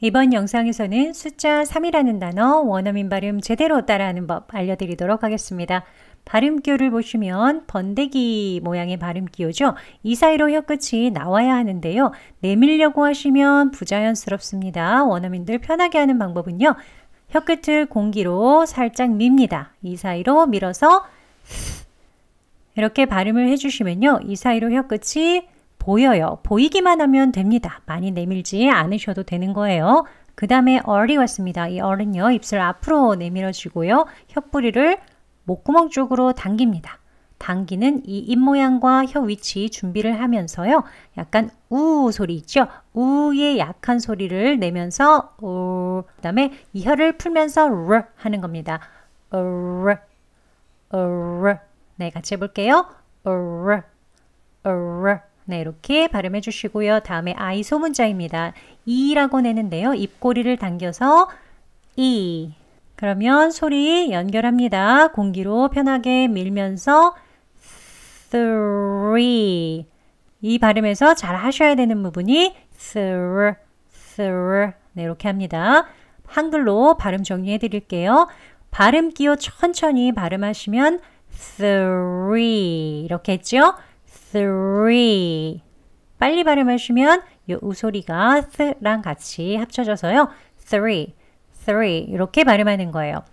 이번 영상에서는 숫자 3이라는 단어 원어민 발음 제대로 따라하는 법 알려드리도록 하겠습니다. 발음기호를 보시면 번데기 모양의 발음기호죠. 이 사이로 혀끝이 나와야 하는데요. 내밀려고 하시면 부자연스럽습니다. 원어민들 편하게 하는 방법은요. 혀끝을 공기로 살짝 밉니다. 이 사이로 밀어서 이렇게 발음을 해주시면요. 이 사이로 혀끝이 보여요. 보이기만 하면 됩니다. 많이 내밀지 않으셔도 되는 거예요. 그 다음에 얼이 왔습니다. 이 얼은요, 입술 앞으로 내밀어 주고요. 혀뿌리를 목구멍 쪽으로 당깁니다. 당기는 이 입 모양과 혀 위치 준비를 하면서요. 약간 우 소리 있죠? 우의 약한 소리를 내면서 우, 그 다음에 이 혀를 풀면서 르 하는 겁니다. 으르, 으르. 네, 같이 해볼게요. 으르, 으르. 네, 이렇게 발음해 주시고요. 다음에 I 소문자입니다. 이라고 내는데요. 입꼬리를 당겨서 이. 그러면 소리 연결합니다. 공기로 편하게 밀면서 three. 이 발음에서 잘 하셔야 되는 부분이 thr, thr. 네, 이렇게 합니다. 한글로 발음 정리해 드릴게요. 발음 기호 천천히 발음하시면 three 이렇게 했죠? three. 빨리 발음하시면 요 우소리가 th랑 같이 합쳐져서요. three, three 이렇게 발음하는 거예요.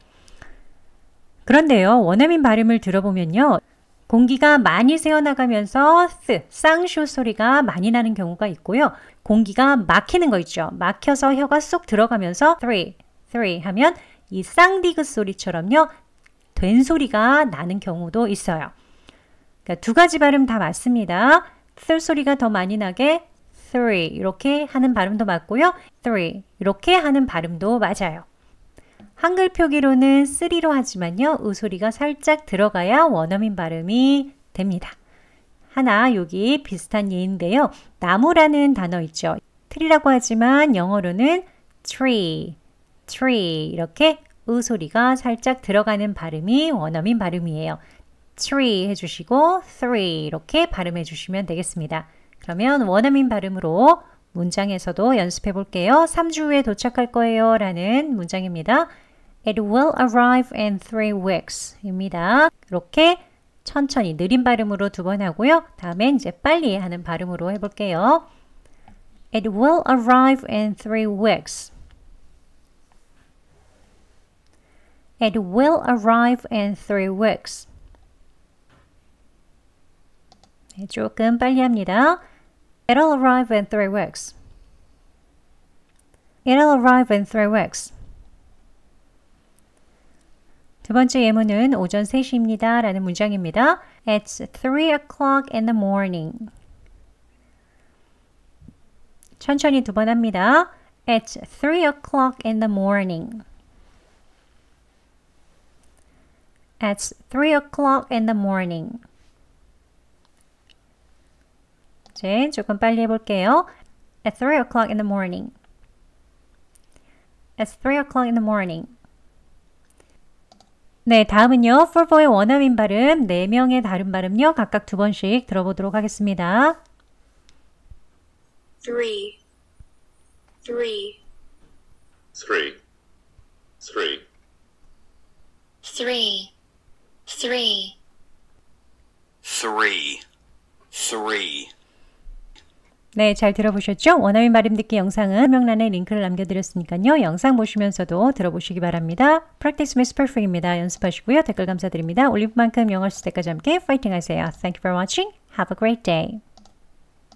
그런데요. 원어민 발음을 들어보면요. 공기가 많이 새어나가면서 스, 쌍쇼 소리가 많이 나는 경우가 있고요. 공기가 막히는 거 있죠. 막혀서 혀가 쏙 들어가면서 three, three 하면 이 쌍디귿 소리처럼요. 된 소리가 나는 경우도 있어요. 그러니까 두 가지 발음 다 맞습니다. 썰 소리가 더 많이 나게 three 이렇게 하는 발음도 맞고요. three 이렇게 하는 발음도 맞아요. 한글 표기로는 쓰리로 하지만요. 의소리가 살짝 들어가야 원어민 발음이 됩니다. 하나 여기 비슷한 예인데요. 나무라는 단어 있죠. 트리라고 하지만 영어로는 tree, tree 이렇게 의소리가 살짝 들어가는 발음이 원어민 발음이에요. tree h 해주시고 three 이렇게 발음해 주시면 되겠습니다. 그러면 원어민 발음으로 문장에서도 연습해 볼게요. 3주 후에 도착할 거예요 라는 문장입니다. It will arrive in three weeks 입니다. 이렇게 천천히 느린 발음으로 두 번 하고요. 다음엔 이제 빨리 하는 발음으로 해볼게요. It will arrive in three weeks. It will arrive in three weeks. 네, 조금 빨리 합니다. It'll arrive in three weeks. It'll arrive in three weeks. 두 번째 예문은 오전 3시입니다 라는 문장입니다. It's 3 o'clock in the morning. 천천히 두 번 합니다. It's 3 o'clock in the morning. It's 3 o'clock in the morning. 이제 조금 빨리 해볼게요. At 3 o'clock in the morning. At 3 o'clock in the morning. 네, 다음은요. 풀보의 원어민 발음, 4명의 다른 발음요. 각각 두 번씩 들어보도록 하겠습니다. 3 3 3 3 3 3 3 3 네, 잘 들어보셨죠? 원어민 말임 듣기 영상은 설명란에 링크를 남겨드렸으니까요. 영상 보시면서도 들어보시기 바랍니다. Practice makes perfect입니다. 연습하시고요. 댓글 감사드립니다. 올리브만큼 영어 스택까지 함께 파이팅 하세요. Thank you for watching. Have a great day.